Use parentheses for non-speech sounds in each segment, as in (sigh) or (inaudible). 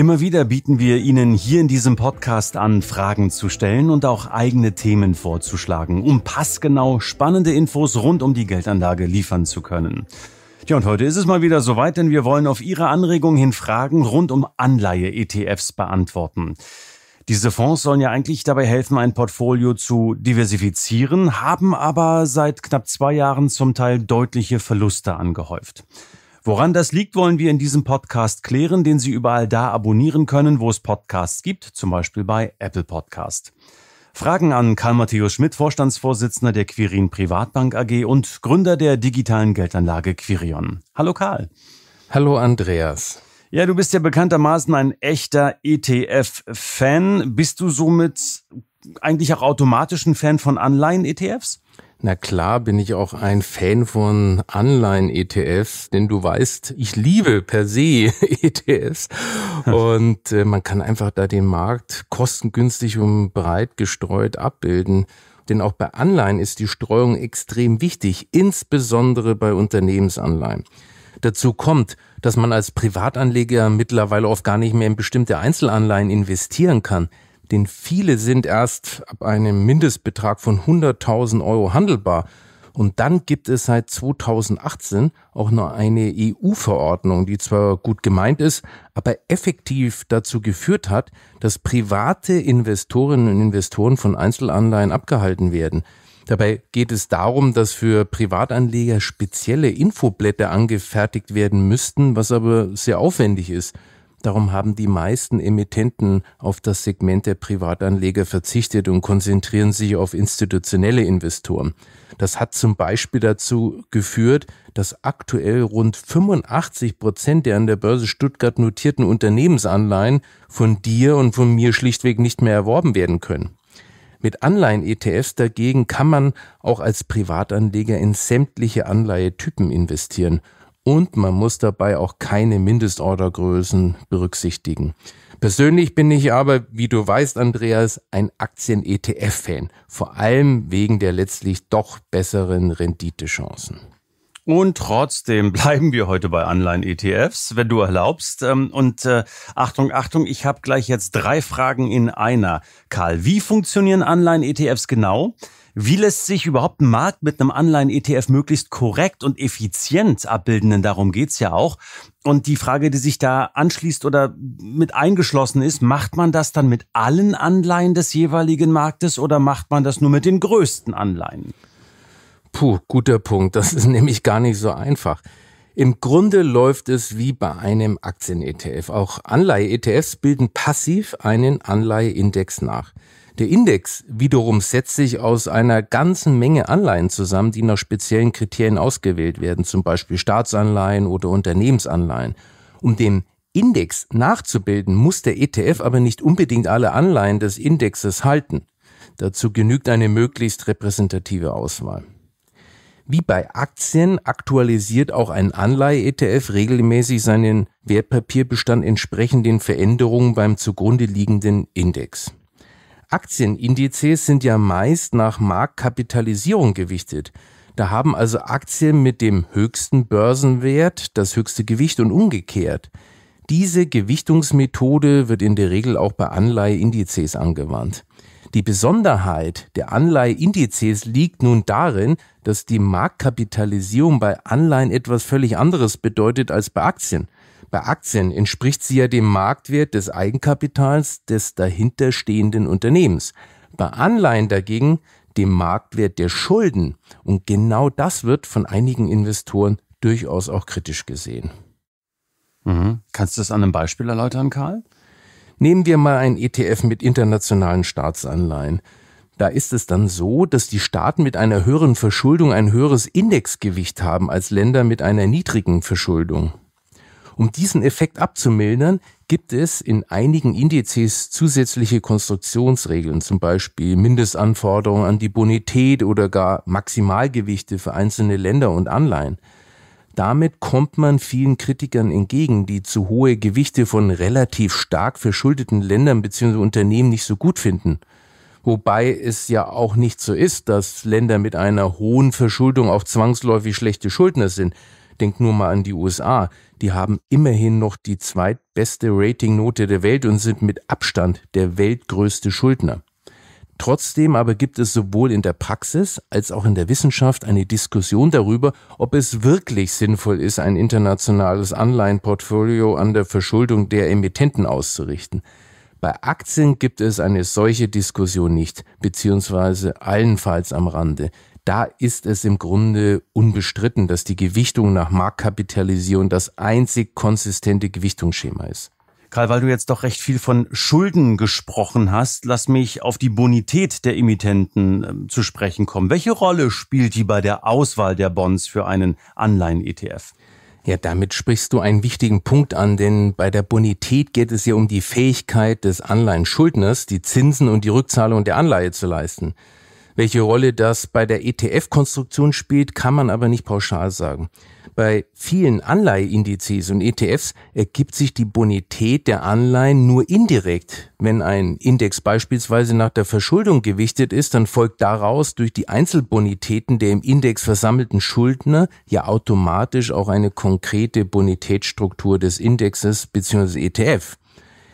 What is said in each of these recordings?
Immer wieder bieten wir Ihnen hier in diesem Podcast an, Fragen zu stellen und auch eigene Themen vorzuschlagen, um passgenau spannende Infos rund um die Geldanlage liefern zu können. Tja, und heute ist es mal wieder soweit, denn wir wollen auf Ihre Anregung hin Fragen rund um Anleihe-ETFs beantworten. Diese Fonds sollen ja eigentlich dabei helfen, ein Portfolio zu diversifizieren, haben aber seit knapp zwei Jahren zum Teil deutliche Verluste angehäuft. Woran das liegt, wollen wir in diesem Podcast klären, den Sie überall da abonnieren können, wo es Podcasts gibt, zum Beispiel bei Apple Podcast. Fragen an Karl-Matthäus Schmidt, Vorstandsvorsitzender der Quirin Privatbank AG und Gründer der digitalen Geldanlage Quirion. Hallo Karl. Hallo Andreas. Ja, du bist ja bekanntermaßen ein echter ETF-Fan. Bist du somit eigentlich auch automatisch ein Fan von Anleihen-ETFs? Na klar bin ich auch ein Fan von Anleihen-ETFs, denn du weißt, ich liebe per se (laughs) ETFs hm. und äh, man kann einfach da den Markt kostengünstig und breit gestreut abbilden. Denn auch bei Anleihen ist die Streuung extrem wichtig, insbesondere bei Unternehmensanleihen. Dazu kommt, dass man als Privatanleger mittlerweile oft gar nicht mehr in bestimmte Einzelanleihen investieren kann denn viele sind erst ab einem Mindestbetrag von 100.000 Euro handelbar. Und dann gibt es seit 2018 auch noch eine EU-Verordnung, die zwar gut gemeint ist, aber effektiv dazu geführt hat, dass private Investorinnen und Investoren von Einzelanleihen abgehalten werden. Dabei geht es darum, dass für Privatanleger spezielle Infoblätter angefertigt werden müssten, was aber sehr aufwendig ist. Darum haben die meisten Emittenten auf das Segment der Privatanleger verzichtet und konzentrieren sich auf institutionelle Investoren. Das hat zum Beispiel dazu geführt, dass aktuell rund 85 Prozent der an der Börse Stuttgart notierten Unternehmensanleihen von dir und von mir schlichtweg nicht mehr erworben werden können. Mit Anleihen-ETFs dagegen kann man auch als Privatanleger in sämtliche Anleihetypen investieren – und man muss dabei auch keine Mindestordergrößen berücksichtigen. Persönlich bin ich aber, wie du weißt, Andreas, ein Aktien-ETF-Fan, vor allem wegen der letztlich doch besseren Renditechancen. Und trotzdem (laughs) bleiben wir heute bei Anleihen-ETFs, wenn du erlaubst. Ähm, und äh, Achtung, Achtung, ich habe gleich jetzt drei Fragen in einer. Karl, wie funktionieren Anleihen-ETFs genau? Wie lässt sich überhaupt ein Markt mit einem Anleihen-ETF möglichst korrekt und effizient abbilden? Denn darum geht's ja auch. Und die Frage, die sich da anschließt oder mit eingeschlossen ist, macht man das dann mit allen Anleihen des jeweiligen Marktes oder macht man das nur mit den größten Anleihen? Puh, guter Punkt. Das ist (laughs) nämlich gar nicht so einfach. Im Grunde läuft es wie bei einem Aktien-ETF. Auch Anleihe-ETFs bilden passiv einen Anleiheindex nach. Der Index wiederum setzt sich aus einer ganzen Menge Anleihen zusammen, die nach speziellen Kriterien ausgewählt werden, zum Beispiel Staatsanleihen oder Unternehmensanleihen. Um den Index nachzubilden, muss der ETF aber nicht unbedingt alle Anleihen des Indexes halten. Dazu genügt eine möglichst repräsentative Auswahl. Wie bei Aktien aktualisiert auch ein Anleihe-ETF regelmäßig seinen Wertpapierbestand entsprechend den Veränderungen beim zugrunde liegenden Index. Aktienindizes sind ja meist nach Marktkapitalisierung gewichtet. Da haben also Aktien mit dem höchsten Börsenwert das höchste Gewicht und umgekehrt. Diese Gewichtungsmethode wird in der Regel auch bei Anleiheindizes angewandt. Die Besonderheit der Anleiheindizes liegt nun darin, dass die Marktkapitalisierung bei Anleihen etwas völlig anderes bedeutet als bei Aktien. Bei Aktien entspricht sie ja dem Marktwert des Eigenkapitals des dahinterstehenden Unternehmens. Bei Anleihen dagegen dem Marktwert der Schulden. Und genau das wird von einigen Investoren durchaus auch kritisch gesehen. Mhm. Kannst du das an einem Beispiel erläutern, Karl? Nehmen wir mal ein ETF mit internationalen Staatsanleihen. Da ist es dann so, dass die Staaten mit einer höheren Verschuldung ein höheres Indexgewicht haben als Länder mit einer niedrigen Verschuldung. Um diesen Effekt abzumildern, gibt es in einigen Indizes zusätzliche Konstruktionsregeln, zum Beispiel Mindestanforderungen an die Bonität oder gar Maximalgewichte für einzelne Länder und Anleihen. Damit kommt man vielen Kritikern entgegen, die zu hohe Gewichte von relativ stark verschuldeten Ländern bzw. Unternehmen nicht so gut finden. Wobei es ja auch nicht so ist, dass Länder mit einer hohen Verschuldung auch zwangsläufig schlechte Schuldner sind. Denk nur mal an die USA. Die haben immerhin noch die zweitbeste Ratingnote der Welt und sind mit Abstand der weltgrößte Schuldner. Trotzdem aber gibt es sowohl in der Praxis als auch in der Wissenschaft eine Diskussion darüber, ob es wirklich sinnvoll ist, ein internationales Anleihenportfolio an der Verschuldung der Emittenten auszurichten. Bei Aktien gibt es eine solche Diskussion nicht, beziehungsweise allenfalls am Rande. Da ist es im Grunde unbestritten, dass die Gewichtung nach Marktkapitalisierung das einzig konsistente Gewichtungsschema ist. Karl, weil du jetzt doch recht viel von Schulden gesprochen hast, lass mich auf die Bonität der Emittenten äh, zu sprechen kommen. Welche Rolle spielt die bei der Auswahl der Bonds für einen Anleihen-ETF? Ja, damit sprichst du einen wichtigen Punkt an, denn bei der Bonität geht es ja um die Fähigkeit des Anleihenschuldners, die Zinsen und die Rückzahlung der Anleihe zu leisten. Welche Rolle das bei der ETF-Konstruktion spielt, kann man aber nicht pauschal sagen. Bei vielen Anleiheindizes und ETFs ergibt sich die Bonität der Anleihen nur indirekt. Wenn ein Index beispielsweise nach der Verschuldung gewichtet ist, dann folgt daraus durch die Einzelbonitäten der im Index versammelten Schuldner ja automatisch auch eine konkrete Bonitätsstruktur des Indexes bzw. ETF.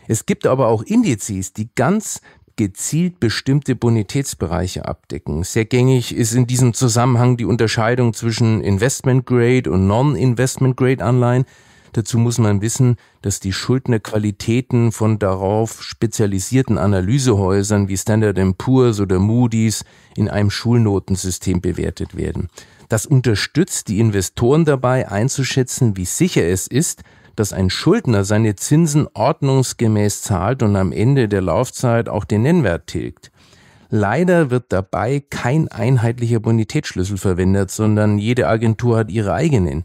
Es gibt aber auch Indizes, die ganz gezielt bestimmte Bonitätsbereiche abdecken. Sehr gängig ist in diesem Zusammenhang die Unterscheidung zwischen Investment Grade und Non-Investment Grade Anleihen. Dazu muss man wissen, dass die Schuldnerqualitäten von darauf spezialisierten Analysehäusern wie Standard Poor's oder Moody's in einem Schulnotensystem bewertet werden. Das unterstützt die Investoren dabei einzuschätzen, wie sicher es ist, dass ein Schuldner seine Zinsen ordnungsgemäß zahlt und am Ende der Laufzeit auch den Nennwert tilgt. Leider wird dabei kein einheitlicher Bonitätsschlüssel verwendet, sondern jede Agentur hat ihre eigenen.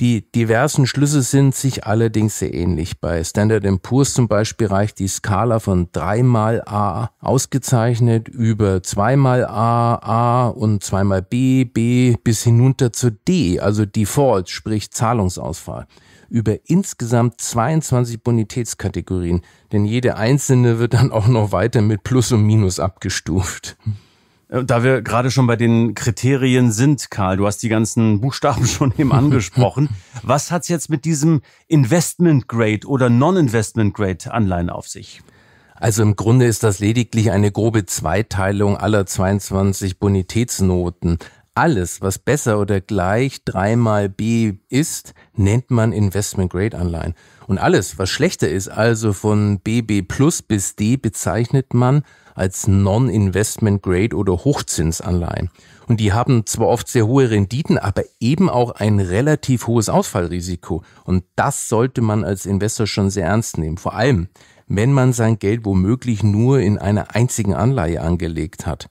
Die diversen Schlüsse sind sich allerdings sehr ähnlich. Bei Standard Poor's zum Beispiel reicht die Skala von dreimal A ausgezeichnet über zweimal A, A und zweimal B, B bis hinunter zu D, also Default, sprich Zahlungsausfall über insgesamt 22 Bonitätskategorien, denn jede einzelne wird dann auch noch weiter mit Plus und Minus abgestuft. Äh, da wir gerade schon bei den Kriterien sind, Karl, du hast die ganzen Buchstaben (laughs) schon eben angesprochen. Was hat es jetzt mit diesem Investment Grade oder Non-Investment Grade Anleihen auf sich? Also im Grunde ist das lediglich eine grobe Zweiteilung aller 22 Bonitätsnoten alles, was besser oder gleich dreimal B ist, nennt man Investment-Grade-Anleihen. Und alles, was schlechter ist, also von BB plus bis D, bezeichnet man als Non-Investment-Grade oder Hochzinsanleihen. Und die haben zwar oft sehr hohe Renditen, aber eben auch ein relativ hohes Ausfallrisiko. Und das sollte man als Investor schon sehr ernst nehmen. Vor allem, wenn man sein Geld womöglich nur in einer einzigen Anleihe angelegt hat.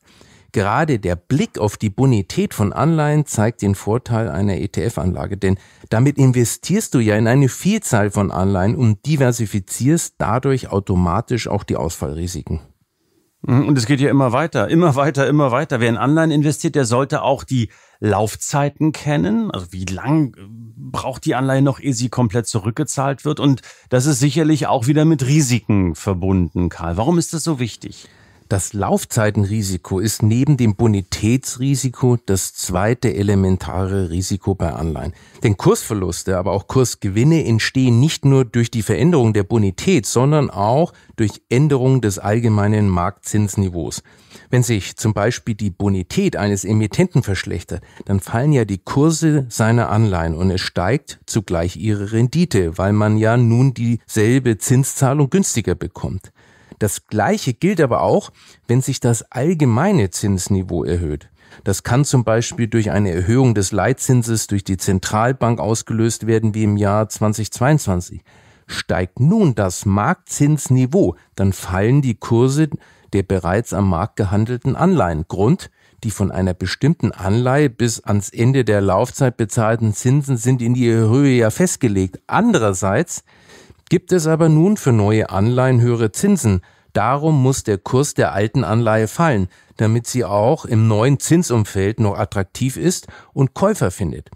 Gerade der Blick auf die Bonität von Anleihen zeigt den Vorteil einer ETF-Anlage, denn damit investierst du ja in eine Vielzahl von Anleihen und diversifizierst dadurch automatisch auch die Ausfallrisiken. Mhm, und es geht ja immer weiter, immer weiter, immer weiter. Wer in Anleihen investiert, der sollte auch die Laufzeiten kennen. Also wie lang äh, braucht die Anleihe noch, ehe sie komplett zurückgezahlt wird? Und das ist sicherlich auch wieder mit Risiken verbunden, Karl. Warum ist das so wichtig? Das Laufzeitenrisiko ist neben dem Bonitätsrisiko das zweite elementare Risiko bei Anleihen. Denn Kursverluste, aber auch Kursgewinne entstehen nicht nur durch die Veränderung der Bonität, sondern auch durch Änderung des allgemeinen Marktzinsniveaus. Wenn sich zum Beispiel die Bonität eines Emittenten verschlechtert, dann fallen ja die Kurse seiner Anleihen und es steigt zugleich ihre Rendite, weil man ja nun dieselbe Zinszahlung günstiger bekommt. Das Gleiche gilt aber auch, wenn sich das allgemeine Zinsniveau erhöht. Das kann zum Beispiel durch eine Erhöhung des Leitzinses durch die Zentralbank ausgelöst werden, wie im Jahr 2022. Steigt nun das Marktzinsniveau, dann fallen die Kurse der bereits am Markt gehandelten Anleihen. Grund, die von einer bestimmten Anleihe bis ans Ende der Laufzeit bezahlten Zinsen sind in ihrer Höhe ja festgelegt. Andererseits gibt es aber nun für neue Anleihen höhere Zinsen. Darum muss der Kurs der alten Anleihe fallen, damit sie auch im neuen Zinsumfeld noch attraktiv ist und Käufer findet.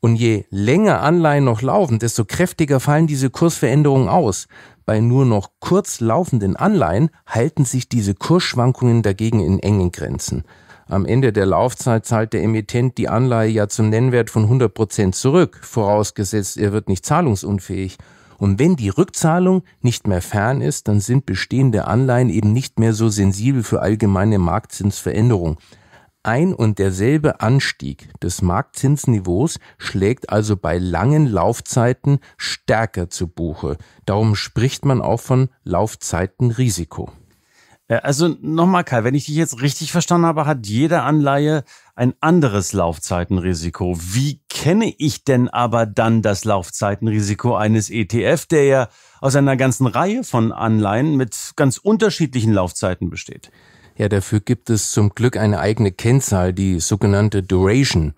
Und je länger Anleihen noch laufen, desto kräftiger fallen diese Kursveränderungen aus. Bei nur noch kurz laufenden Anleihen halten sich diese Kursschwankungen dagegen in engen Grenzen. Am Ende der Laufzeit zahlt der Emittent die Anleihe ja zum Nennwert von 100 Prozent zurück, vorausgesetzt er wird nicht zahlungsunfähig. Und wenn die Rückzahlung nicht mehr fern ist, dann sind bestehende Anleihen eben nicht mehr so sensibel für allgemeine Marktzinsveränderungen. Ein und derselbe Anstieg des Marktzinsniveaus schlägt also bei langen Laufzeiten stärker zu Buche. Darum spricht man auch von Laufzeitenrisiko. Ja, also nochmal, Kai, wenn ich dich jetzt richtig verstanden habe, hat jede Anleihe ein anderes Laufzeitenrisiko. Wie kenne ich denn aber dann das Laufzeitenrisiko eines ETF, der ja aus einer ganzen Reihe von Anleihen mit ganz unterschiedlichen Laufzeiten besteht? Ja, dafür gibt es zum Glück eine eigene Kennzahl, die sogenannte Duration.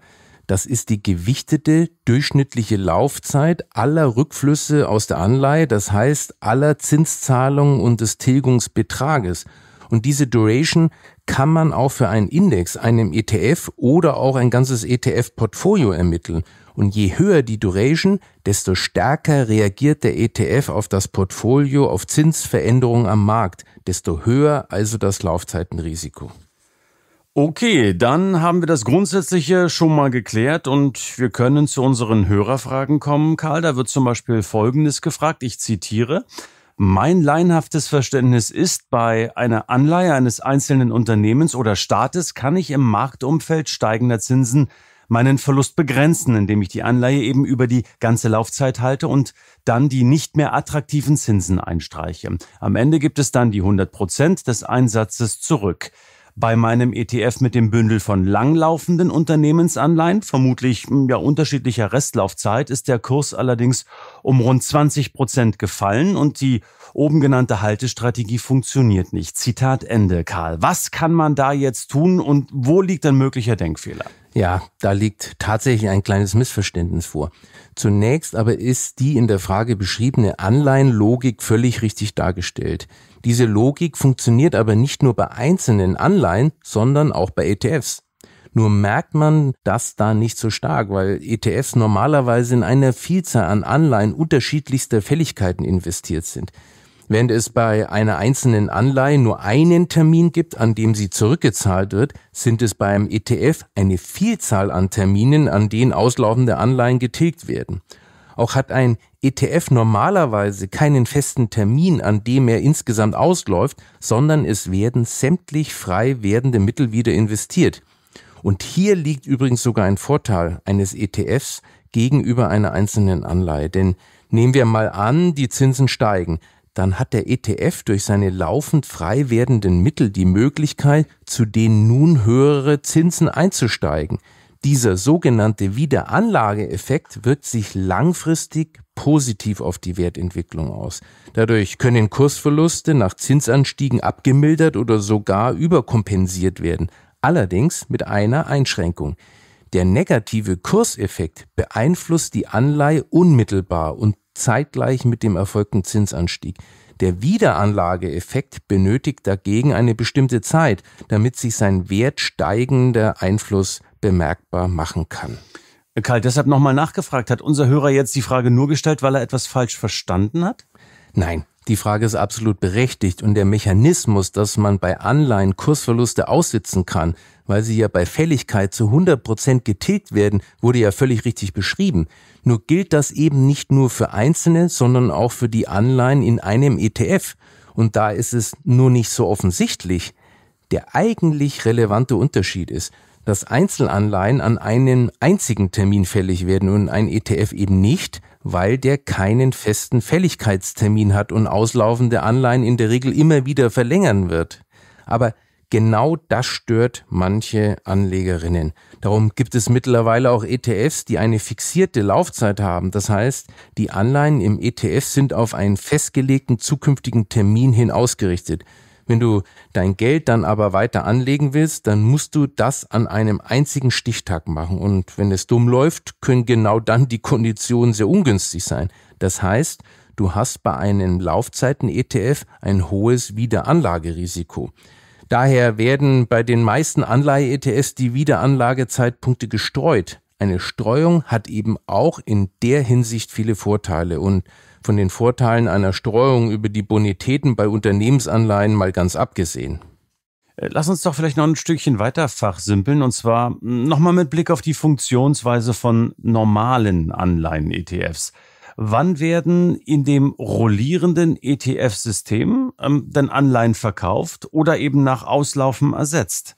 Das ist die gewichtete durchschnittliche Laufzeit aller Rückflüsse aus der Anleihe, das heißt aller Zinszahlungen und des Tilgungsbetrages. Und diese Duration kann man auch für einen Index, einem ETF oder auch ein ganzes ETF-Portfolio ermitteln. Und je höher die Duration, desto stärker reagiert der ETF auf das Portfolio, auf Zinsveränderungen am Markt, desto höher also das Laufzeitenrisiko. Okay, dann haben wir das Grundsätzliche schon mal geklärt und wir können zu unseren Hörerfragen kommen, Karl. Da wird zum Beispiel Folgendes gefragt, ich zitiere. Mein leinhaftes Verständnis ist, bei einer Anleihe eines einzelnen Unternehmens oder Staates kann ich im Marktumfeld steigender Zinsen meinen Verlust begrenzen, indem ich die Anleihe eben über die ganze Laufzeit halte und dann die nicht mehr attraktiven Zinsen einstreiche. Am Ende gibt es dann die 100 Prozent des Einsatzes zurück bei meinem ETF mit dem Bündel von langlaufenden Unternehmensanleihen, vermutlich hm, ja unterschiedlicher Restlaufzeit, ist der Kurs allerdings um rund 20 Prozent gefallen und die oben genannte Haltestrategie funktioniert nicht. Zitat Ende, Karl. Was kann man da jetzt tun und wo liegt ein möglicher Denkfehler? Ja, da liegt tatsächlich ein kleines Missverständnis vor. Zunächst aber ist die in der Frage beschriebene Anleihenlogik völlig richtig dargestellt. Diese Logik funktioniert aber nicht nur bei einzelnen Anleihen, sondern auch bei ETFs. Nur merkt man das da nicht so stark, weil ETFs normalerweise in einer Vielzahl an Anleihen unterschiedlichster Fälligkeiten investiert sind. Während es bei einer einzelnen Anleihe nur einen Termin gibt, an dem sie zurückgezahlt wird, sind es beim ETF eine Vielzahl an Terminen, an denen auslaufende Anleihen getilgt werden. Auch hat ein ETF normalerweise keinen festen Termin, an dem er insgesamt ausläuft, sondern es werden sämtlich frei werdende Mittel wieder investiert. Und hier liegt übrigens sogar ein Vorteil eines ETFs gegenüber einer einzelnen Anleihe. Denn nehmen wir mal an, die Zinsen steigen, dann hat der ETF durch seine laufend frei werdenden Mittel die Möglichkeit, zu den nun höhere Zinsen einzusteigen. Dieser sogenannte Wiederanlageeffekt wirkt sich langfristig positiv auf die Wertentwicklung aus. Dadurch können Kursverluste nach Zinsanstiegen abgemildert oder sogar überkompensiert werden, allerdings mit einer Einschränkung. Der negative Kurseffekt beeinflusst die Anleihe unmittelbar und zeitgleich mit dem erfolgten Zinsanstieg. Der Wiederanlageeffekt benötigt dagegen eine bestimmte Zeit, damit sich sein wertsteigender Einfluss bemerkbar machen kann. Karl, deshalb nochmal nachgefragt, hat unser Hörer jetzt die Frage nur gestellt, weil er etwas falsch verstanden hat? Nein, die Frage ist absolut berechtigt und der Mechanismus, dass man bei Anleihen Kursverluste aussitzen kann, weil sie ja bei Fälligkeit zu 100 Prozent getilgt werden, wurde ja völlig richtig beschrieben. Nur gilt das eben nicht nur für Einzelne, sondern auch für die Anleihen in einem ETF. Und da ist es nur nicht so offensichtlich. Der eigentlich relevante Unterschied ist, dass Einzelanleihen an einem einzigen Termin fällig werden und ein ETF eben nicht – weil der keinen festen Fälligkeitstermin hat und auslaufende Anleihen in der Regel immer wieder verlängern wird. Aber genau das stört manche Anlegerinnen. Darum gibt es mittlerweile auch ETFs, die eine fixierte Laufzeit haben. Das heißt, die Anleihen im ETF sind auf einen festgelegten zukünftigen Termin hin ausgerichtet. Wenn du dein Geld dann aber weiter anlegen willst, dann musst du das an einem einzigen Stichtag machen. Und wenn es dumm läuft, können genau dann die Konditionen sehr ungünstig sein. Das heißt, du hast bei einem Laufzeiten-ETF ein hohes Wiederanlagerisiko. Daher werden bei den meisten Anleihe-ETFs die Wiederanlagezeitpunkte gestreut. Eine Streuung hat eben auch in der Hinsicht viele Vorteile und von den Vorteilen einer Streuung über die Bonitäten bei Unternehmensanleihen mal ganz abgesehen. Äh, lass uns doch vielleicht noch ein Stückchen weiter fachsimpeln und zwar hm, nochmal mit Blick auf die Funktionsweise von normalen Anleihen-ETFs. Wann werden in dem rollierenden ETF-System ähm, denn Anleihen verkauft oder eben nach Auslaufen ersetzt?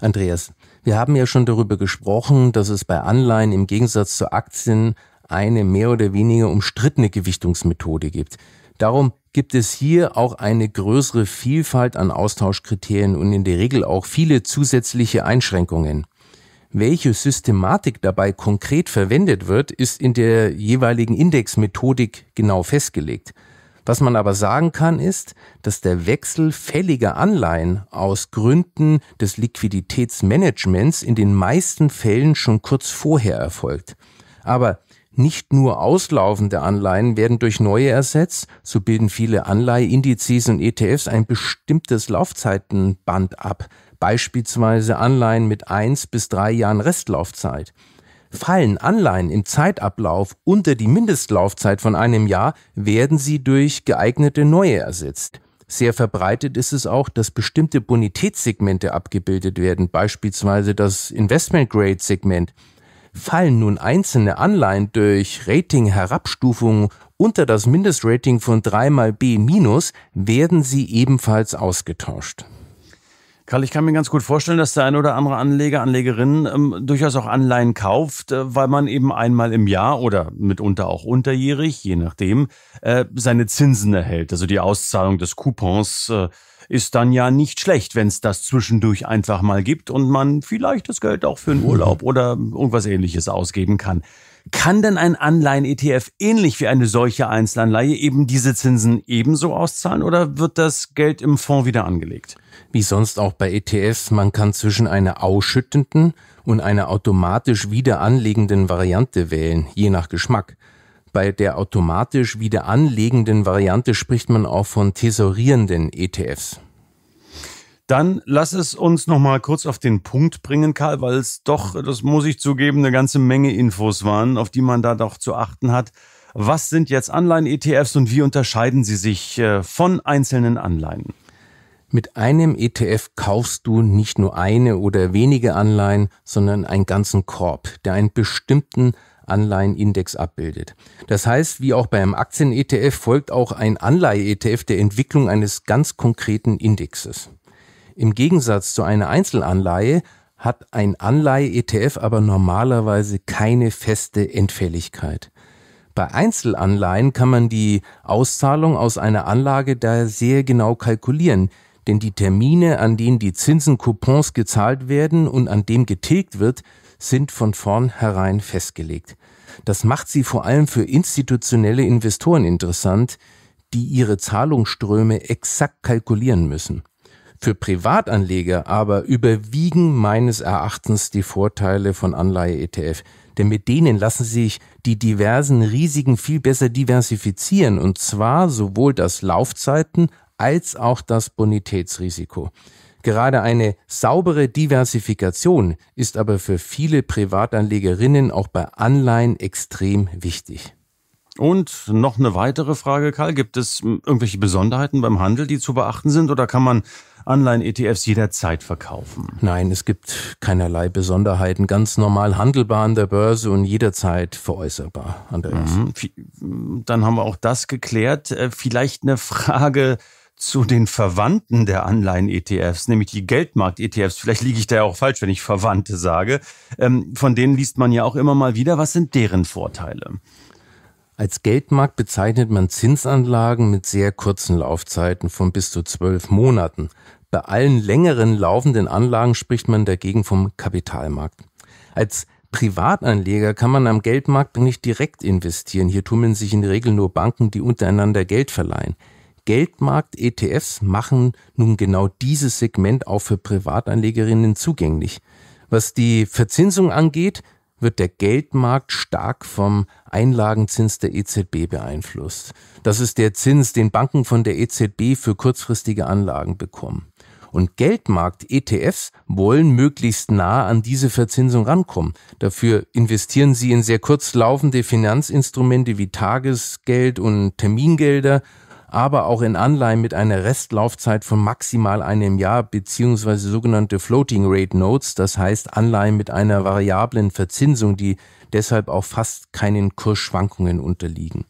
Andreas, wir haben ja schon darüber gesprochen, dass es bei Anleihen im Gegensatz zu Aktien eine mehr oder weniger umstrittene Gewichtungsmethode gibt. Darum gibt es hier auch eine größere Vielfalt an Austauschkriterien und in der Regel auch viele zusätzliche Einschränkungen. Welche Systematik dabei konkret verwendet wird, ist in der jeweiligen Indexmethodik genau festgelegt. Was man aber sagen kann, ist, dass der Wechsel fälliger Anleihen aus Gründen des Liquiditätsmanagements in den meisten Fällen schon kurz vorher erfolgt. Aber nicht nur auslaufende Anleihen werden durch neue ersetzt, so bilden viele Anleiheindizes und ETFs ein bestimmtes Laufzeitenband ab, beispielsweise Anleihen mit eins bis drei Jahren Restlaufzeit. Fallen Anleihen im Zeitablauf unter die Mindestlaufzeit von einem Jahr, werden sie durch geeignete neue ersetzt. Sehr verbreitet ist es auch, dass bestimmte Bonitätssegmente abgebildet werden, beispielsweise das Investment-Grade-Segment. Fallen nun einzelne Anleihen durch Rating-Herabstufung unter das Mindestrating von 3 mal B- minus, werden sie ebenfalls ausgetauscht Karl, ich kann mir ganz gut vorstellen, dass der eine oder andere Anleger, Anlegerin ähm, durchaus auch Anleihen kauft, äh, weil man eben einmal im Jahr oder mitunter auch unterjährig, je nachdem, äh, seine Zinsen erhält. Also die Auszahlung des Coupons äh, ist dann ja nicht schlecht, wenn es das zwischendurch einfach mal gibt und man vielleicht das Geld auch für einen Urlaub oder irgendwas ähnliches ausgeben kann. Kann denn ein Anleihen-ETF ähnlich wie eine solche Einzelanleihe eben diese Zinsen ebenso auszahlen oder wird das Geld im Fonds wieder angelegt? Wie sonst auch bei ETFs, man kann zwischen einer ausschüttenden und einer automatisch wieder anlegenden Variante wählen, je nach Geschmack. Bei der automatisch wieder anlegenden Variante spricht man auch von thesaurierenden ETFs. Dann lass es uns noch mal kurz auf den Punkt bringen, Karl, weil es doch, das muss ich zugeben, eine ganze Menge Infos waren, auf die man da doch zu achten hat. Was sind jetzt Anleihen-ETFs und wie unterscheiden sie sich äh, von einzelnen Anleihen? Mit einem ETF kaufst du nicht nur eine oder wenige Anleihen, sondern einen ganzen Korb, der einen bestimmten Anleihenindex abbildet. Das heißt, wie auch beim Aktien-ETF folgt auch ein Anleihe-ETF der Entwicklung eines ganz konkreten Indexes. Im Gegensatz zu einer Einzelanleihe hat ein Anleihe-ETF aber normalerweise keine feste Endfälligkeit. Bei Einzelanleihen kann man die Auszahlung aus einer Anlage daher sehr genau kalkulieren, denn die Termine, an denen die Zinsen Coupons gezahlt werden und an dem getilgt wird, sind von vornherein festgelegt. Das macht sie vor allem für institutionelle Investoren interessant, die ihre Zahlungsströme exakt kalkulieren müssen. Für Privatanleger aber überwiegen meines Erachtens die Vorteile von Anleihe-ETF, denn mit denen lassen sich die diversen Risiken viel besser diversifizieren, und zwar sowohl das Laufzeiten als auch das Bonitätsrisiko. Gerade eine saubere Diversifikation ist aber für viele Privatanlegerinnen auch bei Anleihen extrem wichtig. Und noch eine weitere Frage, Karl. Gibt es hm, irgendwelche Besonderheiten beim Handel, die zu beachten sind? Oder kann man Anleihen-ETFs jederzeit verkaufen. Nein, es gibt keinerlei Besonderheiten. Ganz normal handelbar an der Börse und jederzeit veräußerbar an der Börse. Mhm. Dann haben wir auch das geklärt. Äh, vielleicht eine Frage zu den Verwandten der Anleihen-ETFs, nämlich die Geldmarkt-ETFs. Vielleicht liege ich da ja auch falsch, wenn ich Verwandte sage. Ähm, von denen liest man ja auch immer mal wieder. Was sind deren Vorteile? Als Geldmarkt bezeichnet man Zinsanlagen mit sehr kurzen Laufzeiten von bis zu zwölf Monaten. Bei allen längeren laufenden Anlagen spricht man dagegen vom Kapitalmarkt. Als Privatanleger kann man am Geldmarkt nicht direkt investieren. Hier tummeln sich in der Regel nur Banken, die untereinander Geld verleihen. Geldmarkt-ETFs machen nun genau dieses Segment auch für Privatanlegerinnen zugänglich. Was die Verzinsung angeht, wird der Geldmarkt stark vom Einlagenzins der EZB beeinflusst. Das ist der Zins, den Banken von der EZB für kurzfristige Anlagen bekommen. Und Geldmarkt-ETFs wollen möglichst nah an diese Verzinsung rankommen. Dafür investieren sie in sehr kurzlaufende Finanzinstrumente wie Tagesgeld und Termingelder aber auch in Anleihen mit einer Restlaufzeit von maximal einem Jahr beziehungsweise sogenannte Floating Rate Notes, das heißt Anleihen mit einer variablen Verzinsung, die deshalb auch fast keinen Kursschwankungen unterliegen.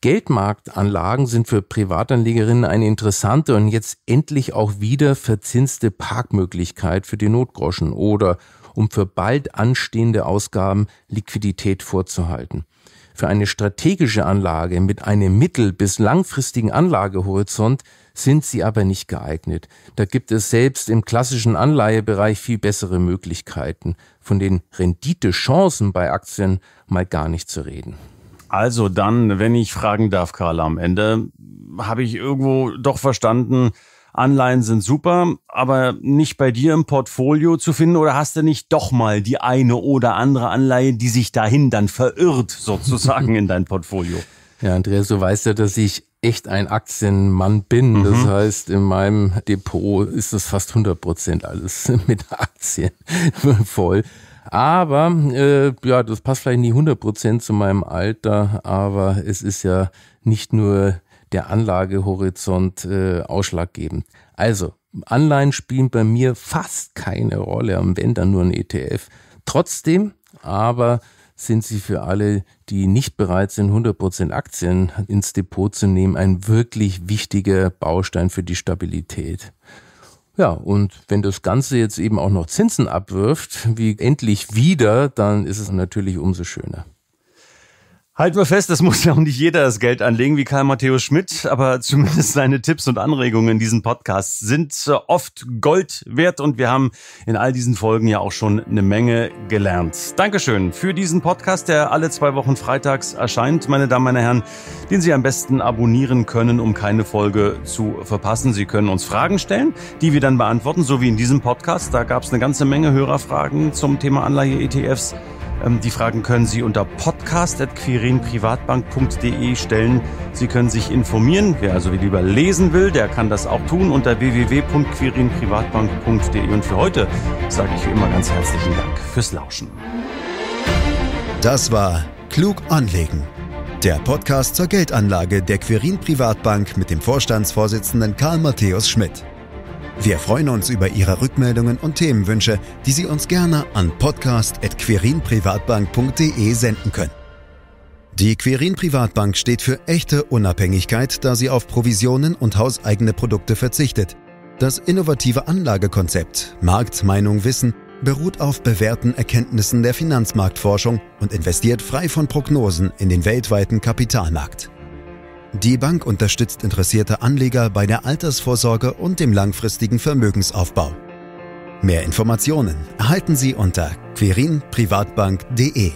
Geldmarktanlagen sind für Privatanlegerinnen eine interessante und jetzt endlich auch wieder verzinste Parkmöglichkeit für die Notgroschen oder um für bald anstehende Ausgaben Liquidität vorzuhalten für eine strategische Anlage mit einem mittel- bis langfristigen Anlagehorizont sind sie aber nicht geeignet. Da gibt es selbst im klassischen Anleihebereich viel bessere Möglichkeiten, von den Renditechancen bei Aktien mal gar nicht zu reden. Also dann, wenn ich fragen darf, Karl, am Ende habe ich irgendwo doch verstanden, Anleihen sind super, aber nicht bei dir im Portfolio zu finden oder hast du nicht doch mal die eine oder andere Anleihe, die sich dahin dann verirrt sozusagen (laughs) in dein Portfolio? Ja, Andreas, du weißt ja, dass ich echt ein Aktienmann bin. Mhm. Das heißt, in meinem Depot ist das fast 100 Prozent alles (laughs) mit Aktien (laughs) voll. Aber, äh, ja, das passt vielleicht nicht 100 Prozent zu meinem Alter, aber es ist ja nicht nur der Anlagehorizont äh, ausschlaggebend. Also, Anleihen spielen bei mir fast keine Rolle, wenn dann nur ein ETF. Trotzdem, aber sind sie für alle, die nicht bereit sind, 100% Aktien ins Depot zu nehmen, ein wirklich wichtiger Baustein für die Stabilität. Ja, und wenn das Ganze jetzt eben auch noch Zinsen abwirft, wie endlich wieder, dann ist es natürlich umso schöner. Halten wir fest, das muss ja auch nicht jeder das Geld anlegen wie Karl Matthäus Schmidt, aber (laughs) zumindest seine Tipps und Anregungen in diesem Podcast sind äh, oft Gold wert und wir haben in all diesen Folgen ja auch schon eine Menge gelernt. Dankeschön für diesen Podcast, der alle zwei Wochen freitags erscheint, meine Damen, meine Herren, den Sie am besten abonnieren können, um keine Folge zu verpassen. Sie können uns Fragen stellen, die wir dann beantworten, so wie in diesem Podcast. Da gab es eine ganze Menge Hörerfragen zum Thema Anleihe-ETFs. Ähm, die Fragen können Sie unter podcast.quirinprivatbank.de stellen. Sie können sich informieren. Wer also lieber lesen will, der kann das auch tun unter www.quirinprivatbank.de. Und für heute sage ich wie immer ganz herzlichen Dank fürs Lauschen. Das war Klug anlegen. Der Podcast zur Geldanlage der Quirin Privatbank mit dem Vorstandsvorsitzenden Karl Matthäus Schmidt. Wir freuen uns über Ihre Rückmeldungen und Themenwünsche, die Sie uns gerne an podcast.querinprivatbank.de senden können. Die Querin Privatbank steht für echte Unabhängigkeit, da sie auf Provisionen und hauseigene Produkte verzichtet. Das innovative Anlagekonzept Marktmeinung Wissen beruht auf bewährten Erkenntnissen der Finanzmarktforschung und investiert frei von Prognosen in den weltweiten Kapitalmarkt. Die Bank unterstützt interessierte Anleger bei der Altersvorsorge und dem langfristigen Vermögensaufbau. Mehr Informationen erhalten Sie unter querinprivatbank.de.